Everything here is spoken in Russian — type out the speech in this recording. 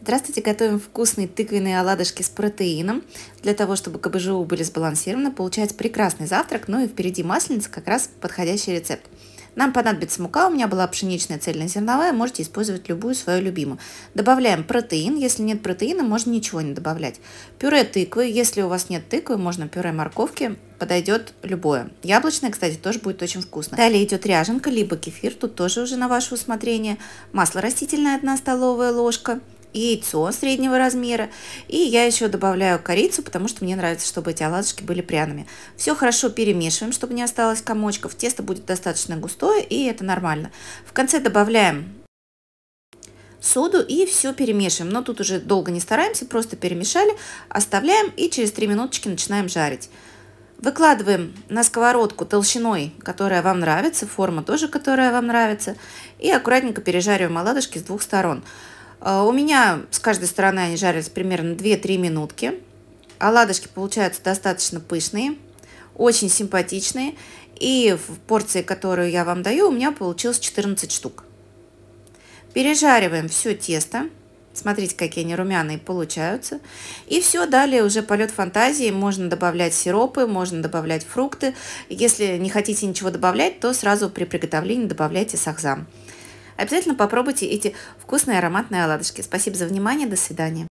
Здравствуйте, готовим вкусные тыквенные оладушки с протеином. Для того, чтобы КБЖУ были сбалансированы, получается прекрасный завтрак, ну и впереди масленица, как раз подходящий рецепт. Нам понадобится мука, у меня была пшеничная цельнозерновая, можете использовать любую свою любимую. Добавляем протеин, если нет протеина, можно ничего не добавлять. Пюре тыквы, если у вас нет тыквы, можно пюре морковки, подойдет любое. Яблочное, кстати, тоже будет очень вкусно. Далее идет ряженка, либо кефир, тут тоже уже на ваше усмотрение. Масло растительное 1 столовая ложка, яйцо среднего размера. И я еще добавляю корицу, потому что мне нравится, чтобы эти оладушки были пряными. Все хорошо перемешиваем, чтобы не осталось комочков. Тесто будет достаточно густое, и это нормально. В конце добавляем соду и все перемешиваем. Но тут уже долго не стараемся, просто перемешали, оставляем и через 3 минуточки начинаем жарить. Выкладываем на сковородку толщиной, которая вам нравится, форма тоже, которая вам нравится, и аккуратненько пережариваем оладушки с двух сторон. А, у меня с каждой стороны они жарились примерно 2-3 минутки. Оладушки получаются достаточно пышные, очень симпатичные. И в порции, которую я вам даю, у меня получилось 14 штук. Пережариваем все тесто. Смотрите, какие они румяные получаются. И все, далее уже полет фантазии. Можно добавлять сиропы, можно добавлять фрукты. Если не хотите ничего добавлять, то сразу при приготовлении добавляйте сахзам. Обязательно попробуйте эти вкусные ароматные оладушки. Спасибо за внимание. До свидания.